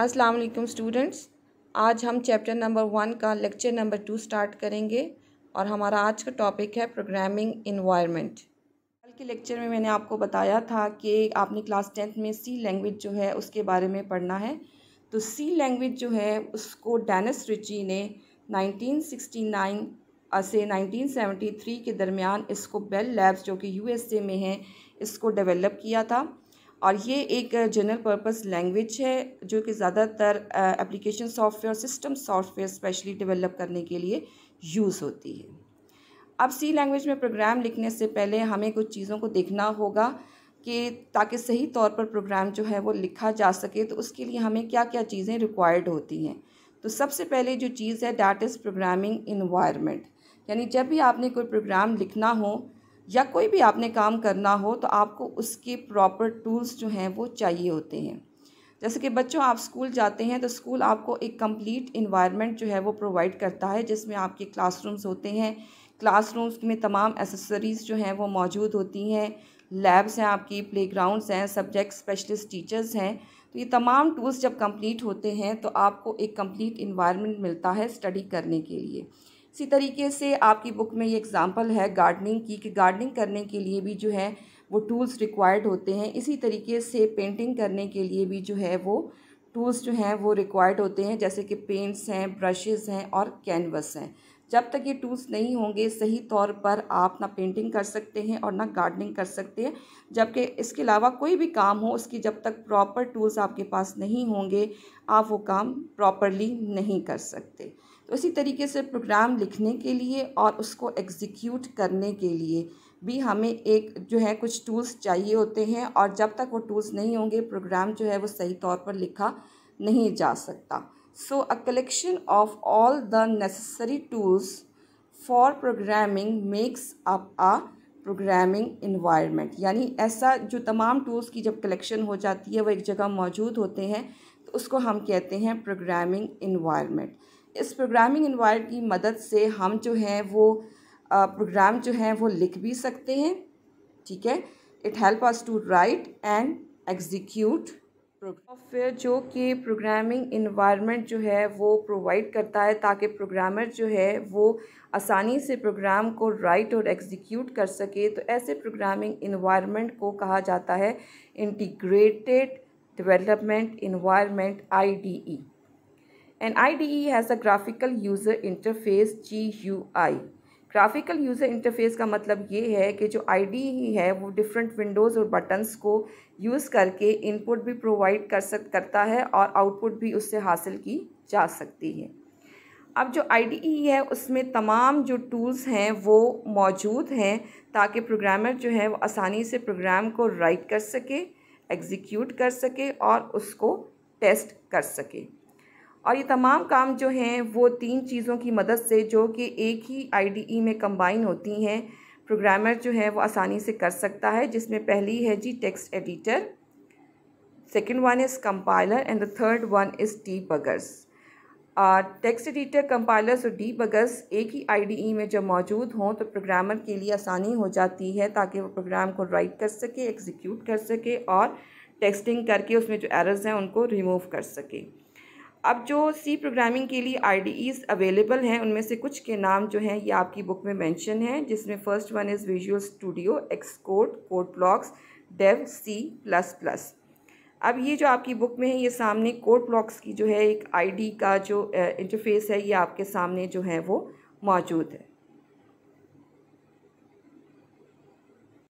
अस्सलाम वालेकुम स्टूडेंट्स आज हम चैप्टर नंबर वन का लेक्चर नंबर टू स्टार्ट करेंगे और हमारा आज का टॉपिक है प्रोग्रामिंग इन्वायरमेंट कल के लेक्चर में मैंने आपको बताया था कि आपने क्लास टेंथ में सी लैंग्वेज जो है उसके बारे में पढ़ना है तो सी लैंग्वेज जो है उसको डैनिस रिची ने नाइनटीन से 1973 के दरमियान इसको बेल लैब्स जो कि यूएसए में हैं इसको डेवलप किया था और ये एक जनरल पर्पस लैंग्वेज है जो कि ज़्यादातर application software system software specially develop करने के लिए यूज़ होती है अब सी लैंग्वेज में प्रोग्राम लिखने से पहले हमें कुछ चीज़ों को देखना होगा कि ताकि सही तौर पर प्रोग्राम जो है वो लिखा जा सके तो उसके लिए हमें क्या क्या चीज़ें रिक्वायर्ड होती हैं तो सबसे पहले जो चीज़ है डैट इज़ प्रोग्रामिंग इन्वायरमेंट यानी जब भी आपने कोई प्रोग्राम लिखना हो या कोई भी आपने काम करना हो तो आपको उसके प्रॉपर टूल्स जो हैं वो चाहिए होते हैं जैसे कि बच्चों आप स्कूल जाते हैं तो स्कूल आपको एक कंप्लीट इन्वायरमेंट जो है वो प्रोवाइड करता है जिसमें आपके क्लासरूम्स होते हैं क्लासरूम्स में तमाम एसेसरीज़ जो हैं वो मौजूद होती हैं लैब्स हैं आपकी प्ले हैं सब्जेक्ट स्पेशलिस्ट टीचर्स हैं तो ये तमाम टूल्स जब कंप्लीट होते हैं तो आपको एक कंप्लीट इन्वायरमेंट मिलता है स्टडी करने के लिए इसी तरीके से आपकी बुक में ये एग्ज़ाम्पल है गार्डनिंग की कि गार्डनिंग करने के लिए भी जो है वो टूल्स रिक्वायर्ड होते हैं इसी तरीके से पेंटिंग करने के लिए भी जो है वो टूल्स जो हैं वो रिक्वायर्ड होते हैं जैसे कि पेंट्स हैं ब्रशेज़ हैं और कैनवस हैं जब तक ये टूल्स नहीं होंगे सही तौर पर आप ना पेंटिंग कर सकते हैं और ना गार्डनिंग कर सकते हैं जबकि इसके अलावा कोई भी काम हो उसकी जब तक प्रॉपर टूल्स आपके पास नहीं होंगे आप वो काम प्रॉपरली नहीं कर सकते तो इसी तरीके से प्रोग्राम लिखने के लिए और उसको एग्जीक्यूट करने के लिए भी हमें एक जो है कुछ टूल्स चाहिए होते हैं और जब तक वो टूल्स नहीं होंगे प्रोग्राम जो है वो सही तौर पर लिखा नहीं जा सकता so a collection of all the necessary tools for programming makes up a programming environment यानी ऐसा जो तमाम टूल्स की जब कलेक्शन हो जाती है वो एक जगह मौजूद होते हैं तो उसको हम कहते हैं प्रोग्रामिंग इन्वायरमेंट इस प्रोग्रामिंग इन्वायर की मदद से हम जो हैं वो प्रोग्राम जो हैं वो लिख भी सकते हैं ठीक है it help us to write and execute software जो कि प्रोग्रामिंग इन्वायरमेंट जो है वो प्रोवाइड करता है ताकि प्रोग्रामर जो है वो आसानी से प्रोग्राम को राइट और एग्जीक्यूट कर सके तो ऐसे प्रोग्रामिंग इन्वायरमेंट को कहा जाता है इंटीग्रेटेड डेवलपमेंट इन्वायरमेंट ई An IDE graphical user interface G U GUI. Graphical user interface का मतलब ये है कि जो आई e ही है वो डिफरेंट विंडोज़ और बटन्स को यूज़ करके इनपुट भी प्रोवाइड कर सक करता है और आउटपुट भी उससे हासिल की जा सकती है अब जो आई e है उसमें तमाम जो टूल्स हैं वो मौजूद हैं ताकि प्रोग्रामर जो है वो आसानी से प्रोग्राम को राइट कर सके एग्जीक्यूट कर सके और उसको टेस्ट कर सके और ये तमाम काम जो हैं वो तीन चीज़ों की मदद से जो कि एक ही आईडीई e में कंबाइन होती हैं प्रोग्रामर जो है वो आसानी से कर सकता है जिसमें पहली है जी text editor second one is compiler and the third one is debuggers text editor compilers और डी बगर्स एक ही आईडीई e में जब मौजूद हों तो प्रोग्रामर के लिए आसानी हो जाती है ताकि वो प्रोग्राम को राइट कर सके एग्जीक्यूट कर सके और टेक्सटिंग करके उसमें जो एरर्स हैं उनको रिमूव कर सके अब जो सी प्रोग्रामिंग के लिए आईडीईज अवेलेबल हैं उनमें से कुछ के नाम जो हैं ये आपकी बुक में मेंशन हैं जिसमें first one is Visual Studio Xcode Code Blocks Dev C plus plus अब ये जो आपकी बुक में है ये सामने कोड ब्लॉक्स की जो है एक आईडी का जो इंटरफेस है ये आपके सामने जो है वो मौजूद है